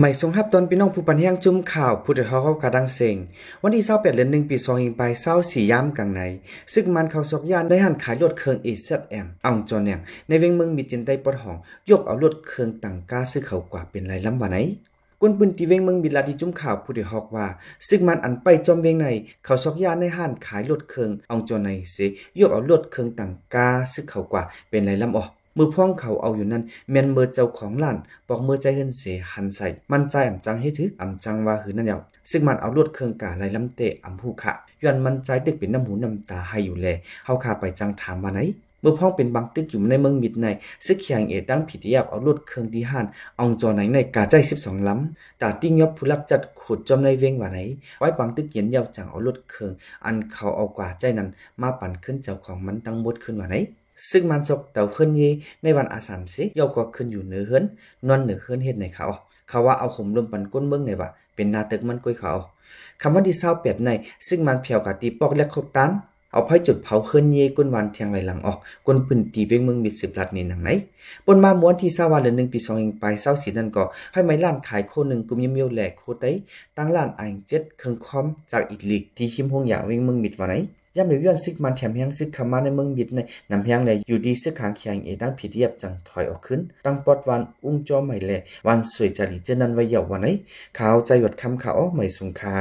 ไม่สงรับตอนพี่น้องผู้ปันแห่งจุ่มข่าวผู้ดถึงร้อกขาดังเสงวันที่เศร้าแปดเดือนหนึ่งปีสองหิงไปเศร้าสี่ย่ำกลางในซึ่งมันเขาซอกย่านได้หันขายรถเครื่องเอซแอมอ่องจอนแ่งในเวงเมืองมีจินใต้ปดห้อง ยกเอารถเครื่องต่างกาซื้อเขากว่าเป็นไรล้ำวันไหนกุนปืนตีเวงเมืองบิลาดีจุ่มข่าวผู้ดถองฮอกว่า ซึ่งมันอันไปจอมเวงในเขาซอกย่านในหันขายรถเครื่องอ่องจอนในเสยกเอารถเครื่องต่างกาซื้อเขากว่าเป็นไรล้ำออมือพ้องเขาเอาอยู่นั้นแม่นเมื่อเจ้าของหลานบอกเมื่อใจเฮินเสหันใส่มันใจอ่ำจังให้ถืออ่ำจังว่าหือนั่นเยาซึ่งมันเอาลวดเครื่องกาไหลลำเตะอ่ำผู้ขะย้อนมันใจตึกเป็นน้ำหูน้ำตาให้อยู่แลเฮาขาไปจังถามมาไหนมื่อพ้องเป็นบางตึกอยู่ในเมืองมิดในซึ่งแขียงเอดั้งผิดยับเอาลวดเครื่องดีหันเอาจอไหนในกาใจสิบสองล้ำตาติ้งยอบผู้ลักจัดขุดจอมในเวงว่าไหนไว้บางตึกเย็นยาวจังเอาลวดเครื่องอันเขาเอากว่าใจนั้นมาปั่นขึ้นเจ้าของมันตั้งบดขึ้นว่าไหนซึ่งมันจกเต่าขึ้นเยในวันอาสามสิยอกก็ขึ้นอยู่เหนือเฮือนนอนเหนือเฮืนเฮ็ดในเขา เขาว่าเอาขมลมปันก้นเมืองในว่า เป็นนาตึกมันก้ยเขาคำว่าดีเศร้าเปียดในซึ่งมันเผียวกับตีปอกและคบตันเอาไพ่จุดเผาขึ้นเยก้นวันเทียงไหลหลังออกก้นปืนตีเวงเมืองมิดสืบหลัดนี่หนังไหนบนมาม้วนที่เศร้าวันเดือนหนึ่งปีสองเองไปเศร้าสีนั่นก่อให้ไม้ล้านขายโคหนึ่งกุมยิ้มเยวแหลกโคไตตั้งล้านอ่างเจ็ดเครื่องคอมจากอิตลีกที่ชิมพงอย่างเวงเมืองมิดวันไหนย่ามำหรื่ย้อนซึกมัน แถมยังซึกขมาในเมืองบิดในนำเียังในอยู่ดีซึกขางเคียงเอตั้งผิดเยียบจังถอยออกขึ้น ตั้งปอดวันอุ้งจอใหม่แหละ วันสวยจริตเจนันวัยเหยาวันไหนข่าวใจหวัดคำข่าวใหม่สุงคา